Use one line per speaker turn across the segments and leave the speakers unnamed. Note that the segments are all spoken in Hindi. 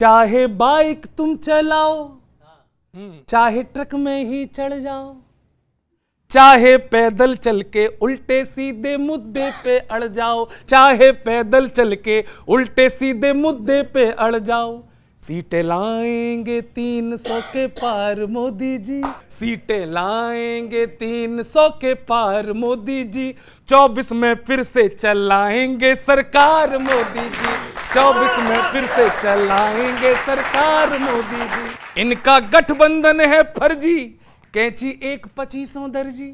चाहे बाइक तुम चलाओ हम्म। चाहे ट्रक में ही चढ़ जाओ चाहे पैदल चल के उल्टे सीधे मुद्दे पे अड़ जाओ चाहे पैदल चल के उल्टे सीधे मुद्दे पे अड़ जाओ सीटें लाएंगे तीन सौ के पार मोदी जी सीटें लाएंगे तीन सौ के पार मोदी जी चौबीस में फिर से चलाएंगे सरकार मोदी जी चौबीस में फिर से चलाएंगे सरकार मोदी जी इनका गठबंधन है फर्जी कैची एक पचीसों दर्जी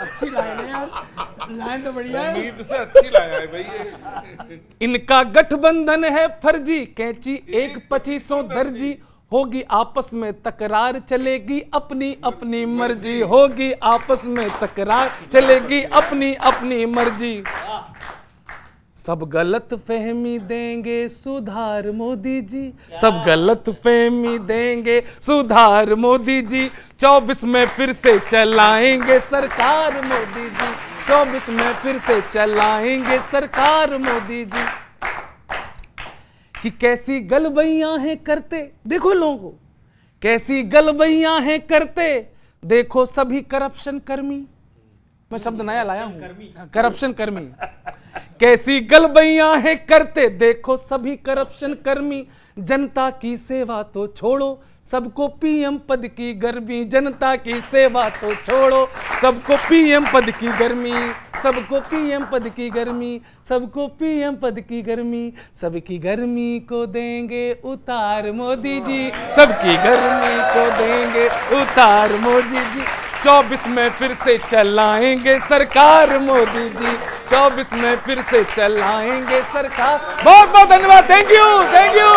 अच्छी लाइन है यार लाइन तो बढ़िया है उम्मीद
से अच्छी लाइन है
भाई इनका गठबंधन है फर्जी कैची एक पचीसों दर्जी होगी आपस में तकरार चलेगी अपनी अपनी मर्जी होगी आपस में तकरार चलेगी अपनी अपनी मर्जी सब गलत फहमी देंगे सुधार मोदी जी सब गलत फहमी देंगे सुधार मोदी जी चौबीस में फिर से चलाएंगे सरकार मोदी जी चौबीस में फिर से चलाएंगे सरकार मोदी जी कि कैसी गलबैया हैं करते देखो लोगों कैसी गलबैया हैं करते देखो सभी करप्शन कर्मी मैं शब्द नया लाया हूं करप्शन कर्मी हाँ, कैसी गलबैया है करते देखो सभी करप्शन कर्मी जनता की सेवा तो छोड़ो सबको पीएम पद की गर्मी जनता की सेवा तो छोड़ो सबको पीएम पद की गर्मी सबको पीएम पद की गर्मी सबको पीएम पद की गर्मी सबकी गर्मी को देंगे उतार मोदी जी सबकी गर्मी को देंगे उतार मोदी जी चौबीस में फिर से चलाएंगे सरकार मोदी जी चौबीस में फिर से चलाएंगे सरकार बहुत बहुत धन्यवाद thank you thank you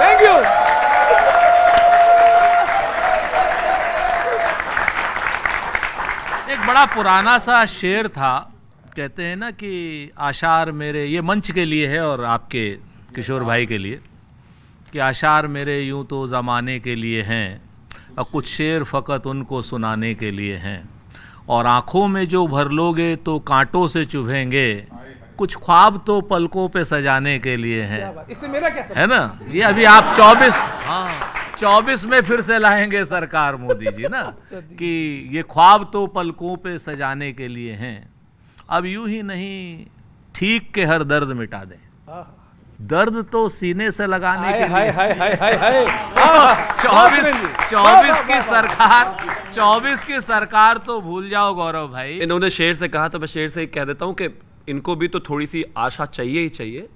thank you
एक बड़ा पुराना सा शेर था कहते हैं ना कि आशार मेरे ये मंच के लिए है और आपके किशोर भाई के लिए कि आशार मेरे यूं तो ज़माने के लिए हैं और कुछ शेर फ़कत उनको सुनाने के लिए हैं और आँखों में जो भर लोगे तो कांटों से चुभेंगे कुछ ख्वाब तो पलकों पे सजाने के लिए हैं
इससे मेरा क्या है ना ये अभी आप चौबीस
हाँ चौबीस में फिर से लाएंगे सरकार मोदी जी ना अच्छा कि ये ख्वाब तो पलकों पे सजाने के लिए हैं अब यूं ही नहीं ठीक के हर दर्द मिटा दें हाँ, हाँ। दर्द तो सीने से लगाने के लिए चौबीस चौबीस की सरकार चौबीस की सरकार तो भूल जाओ गौरव भाई इन्होंने शेर से कहा तो मैं शेर से कह देता हूँ कि इनको भी तो थोड़ी सी आशा चाहिए ही चाहिए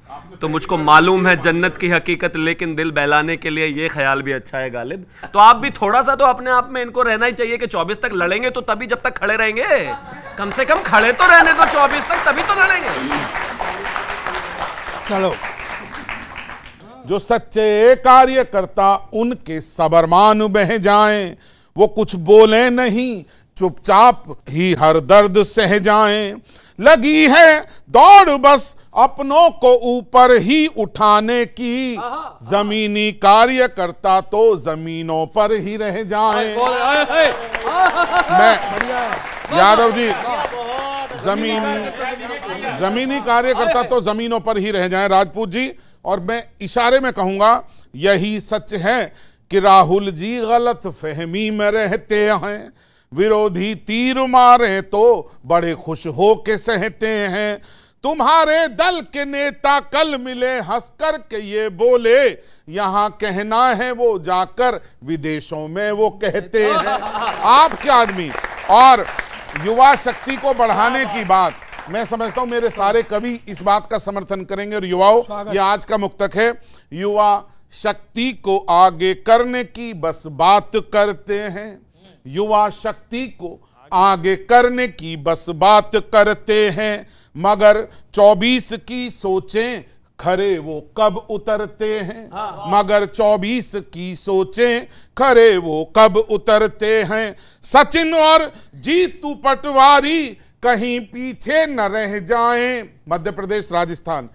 तो मुझको मालूम है जन्नत की हकीकत लेकिन दिल बहलाने के लिए ये ख्याल भी अच्छा है गालिब तो आप भी थोड़ा सा तो अपने आप में इनको रहना ही चाहिए कि 24 तक लड़ेंगे तो तभी जब तक खड़े रहेंगे कम से कम खड़े तो रहने दो 24 तक तभी तो लड़ेंगे
चलो जो सच्चे कार्यकर्ता उनके सबरमान बह जाएं वो कुछ बोले नहीं चुपचाप ही हर दर्द सह जाएं लगी है दौड़ बस अपनों को ऊपर ही उठाने की जमीनी कार्यकर्ता तो जमीनों पर ही रह जाएं मैं यादव जी जमीनी जमीनी कार्यकर्ता तो जमीनों पर ही रह जाएं राजपूत जी और मैं इशारे में कहूंगा यही सच है कि राहुल जी गलत फहमी में रहते हैं विरोधी तीर मारे तो बड़े खुश हो के सहते हैं तुम्हारे दल के नेता कल मिले हंस कर के ये बोले यहाँ कहना है वो जाकर विदेशों में वो कहते हैं आपके आदमी और युवा शक्ति को बढ़ाने की बात मैं समझता हूं मेरे सारे कवि इस बात का समर्थन करेंगे और युवाओं ये आज का मुक्तक है युवा शक्ति को आगे करने की बस बात करते हैं युवा शक्ति को आगे करने की बस बात करते हैं मगर 24 की सोचें खरे वो कब उतरते हैं हाँ। मगर चौबीस की सोचें खरे वो कब उतरते हैं सचिन और जीतू पटवारी कहीं पीछे न रह जाएं मध्य प्रदेश राजस्थान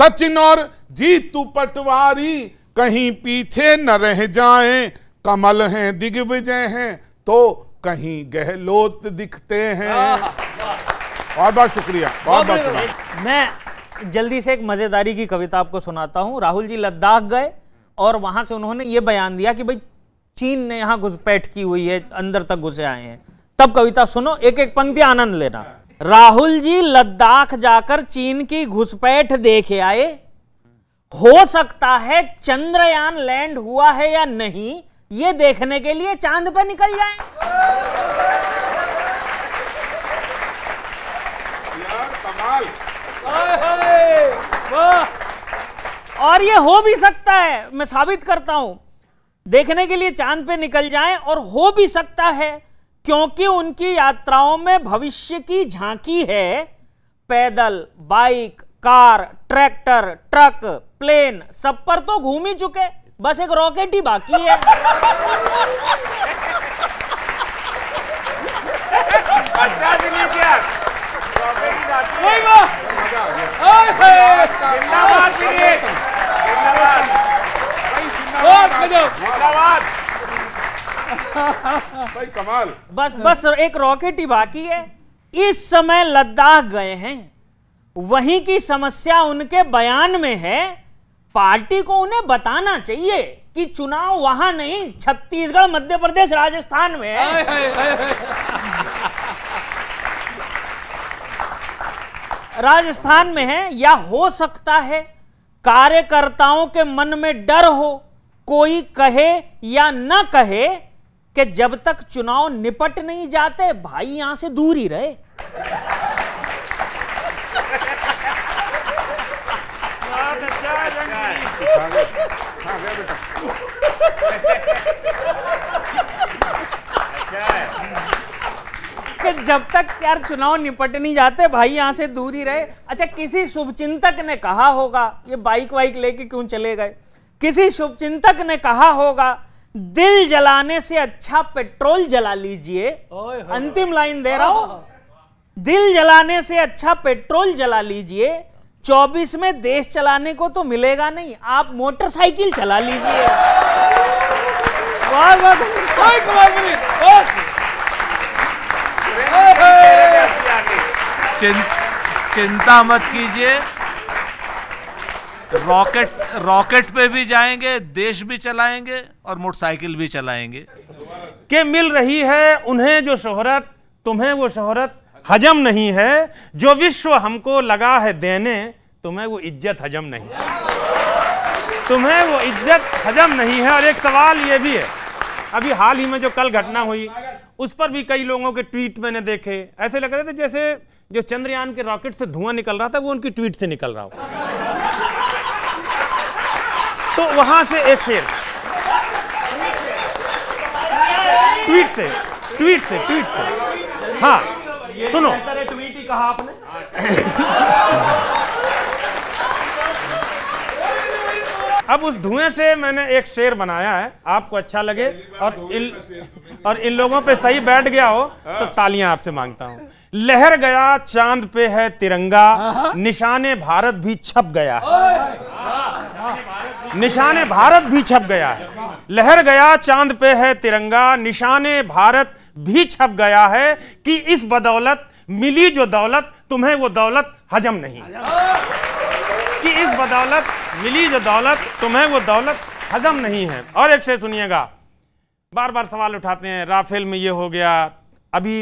सचिन और जीतू पटवारी कहीं पीछे न रह जाएं कमल हैं दिग्विजय हैं तो कहीं गहलोत दिखते हैं हाँ। बहुत बहुत शुक्रिया बहुत बहुत मैं जल्दी से एक मज़ेदारी की कविता आपको सुनाता हूं
राहुल जी लद्दाख गए और वहां से उन्होंने ये बयान दिया कि भाई चीन ने यहां घुसपैठ की हुई है अंदर तक घुसे आए हैं तब कविता सुनो एक एक पंक्ति आनंद लेना राहुल जी लद्दाख जाकर चीन की घुसपैठ देखे आए हो सकता है चंद्रयान लैंड हुआ है या नहीं ये देखने के लिए चांद पर निकल जाए और ये हो भी सकता है मैं साबित करता हूं देखने के लिए चांद पे निकल जाएं और हो भी सकता है क्योंकि उनकी यात्राओं में भविष्य की झांकी है पैदल bike car tractor truck plane सब पर तो घूम ही चुके बस एक रॉकेट ही बाकी है भाई कमाल बस बस एक रॉकेट ही बाकी है इस समय लद्दाख गए हैं वहीं की समस्या उनके बयान में है पार्टी को उन्हें बताना चाहिए कि चुनाव वहां नहीं छत्तीसगढ़ मध्य प्रदेश राजस्थान में है राजस्थान में है या हो सकता है कार्यकर्ताओं के मन में डर हो कोई कहे या न कहे कि जब तक चुनाव निपट नहीं जाते भाई यहां से दूर ही रहे
अच्छा है
कि जब तक यार चुनाव निपट नहीं जाते भाई यहाँ से दूर ही रहे अच्छा किसी शुभचिंतक ने कहा होगा ये बाइक वाइक लेके क्यों चले गए किसी शुभचिंतक ने कहा होगा दिल जलाने से अच्छा पेट्रोल जला लीजिए
अंतिम लाइन दे रहा हूं हाँ,
हाँ, हाँ। दिल जलाने से अच्छा पेट्रोल जला लीजिए 24 में देश चलाने को तो मिलेगा नहीं आप मोटरसाइकिल चला लीजिए बहुत बहुत
चिं, चिंता मत कीजिए रॉकेट रॉकेट पे भी जाएंगे देश भी चलाएंगे और मोटरसाइकिल भी चलाएंगे
के मिल रही है उन्हें जो शोहरत तुम्हें वो शोहरत हजम नहीं है जो विश्व हमको लगा है देने तुम्हें वो इज्जत हजम नहीं तुम्हें वो इज्जत हजम नहीं है और एक सवाल ये भी है अभी हाल ही में जो कल घटना हुई उस पर भी कई लोगों के ट्वीट मैंने देखे ऐसे लग रहे थे जैसे जो चंद्रयान के रॉकेट से धुआं निकल रहा था वो उनकी ट्वीट से निकल रहा हो तो वहां से एक शेर ट्वीट से ट्वीट से ट्वीट से हाँ
सुनो ट्वीट ही कहा आपने
अब उस धुएं से मैंने एक शेर बनाया है आपको अच्छा लगे और
इन
और इन लोगों पे सही बैठ गया हो तो हाँ। तालियां आपसे मांगता हूं लहर गया चांद पे है तिरंगा हाँ। निशाने भारत भी छप गया है निशाने भारत भी छप गया है लहर गया चांद पे है तिरंगा निशाने भारत भी छप गया है कि इस बदौलत मिली जो दौलत तुम्हें वो दौलत हजम नहीं हाँ। इस बदौलत मिली जो दौलत तुम्हें वो दौलत हजम नहीं है और एक शेर सुनिएगा बार बार सवाल उठाते हैं राफेल में ये हो गया अभी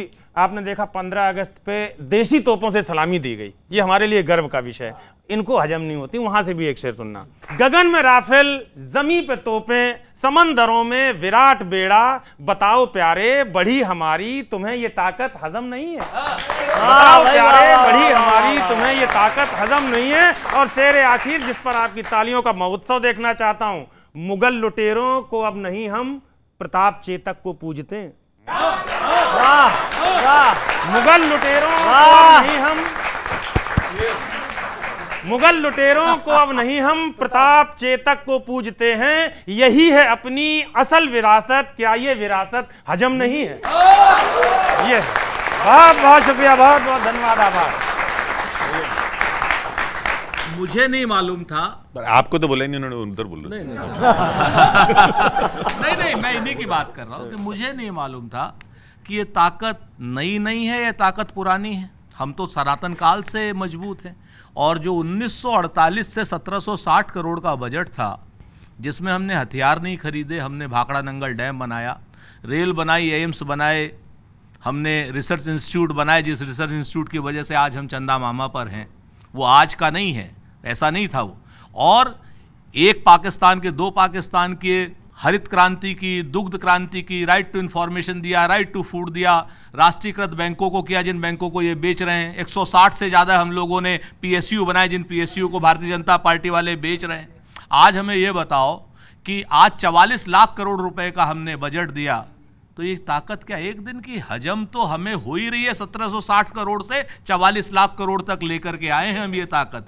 आपने देखा 15 अगस्त पे देशी तोपों से सलामी दी गई ये हमारे लिए गर्व का विषय है इनको हजम नहीं होती वहां से भी एक शेर सुनना गगन में राफेल जमी पे तोपें समंदरों में विराट बेड़ा बताओ प्यारे बढ़ी हमारी तुम्हें ये ताकत हजम नहीं है हाँ। बताओ हाँ, प्यारे बढ़ी हमारी तुम्हें ये ताकत हजम नहीं है और शेर आखिर जिस पर आपकी तालियों का महोत्सव देखना चाहता हूं मुगल लुटेरों को अब नहीं हम प्रताप चेतक को पूजते हैं हाँ। मुगल लुटेरों नहीं हम मुगल लुटेरों को अब नहीं हम प्रताप चेतक को पूजते हैं यही है अपनी असल विरासत क्या ये विरासत हजम नहीं है ये बहुत बहुत शुक्रिया बहुत बहुत धन्यवाद आभार मुझे नहीं मालूम था आपको तो बोला नहीं उन्होंने उधर बोल नहीं नहीं नहीं मैं इन्हीं की बात कर रहा हूँ कि मुझे
नहीं मालूम था कि ये ताकत नई नहीं है ये ताकत पुरानी है हम तो सनातन काल से मजबूत हैं और जो 1948 से 1760 करोड़ का बजट था जिसमें हमने हथियार नहीं खरीदे हमने भाखड़ा नंगल डैम बनाया रेल बनाई एम्स बनाए हमने रिसर्च इंस्टीट्यूट बनाए जिस रिसर्च इंस्टीट्यूट की वजह से आज हम चंदा मामा पर हैं वो आज का नहीं है ऐसा नहीं था वो और एक पाकिस्तान के दो पाकिस्तान के हरित क्रांति की दुग्ध क्रांति की राइट टू इन्फॉर्मेशन दिया राइट टू फूड दिया राष्ट्रीयकृत बैंकों को किया जिन बैंकों को ये बेच रहे हैं 160 से ज़्यादा हम लोगों ने पीएसयू बनाए जिन पीएसयू को भारतीय जनता पार्टी वाले बेच रहे हैं आज हमें ये बताओ कि आज चवालीस लाख करोड़ रुपए का हमने बजट दिया तो ये ताकत क्या एक दिन की हजम तो हमें हो ही रही है 1760 करोड़ से 44 लाख करोड़ तक लेकर के आए हैं हम ये ताकत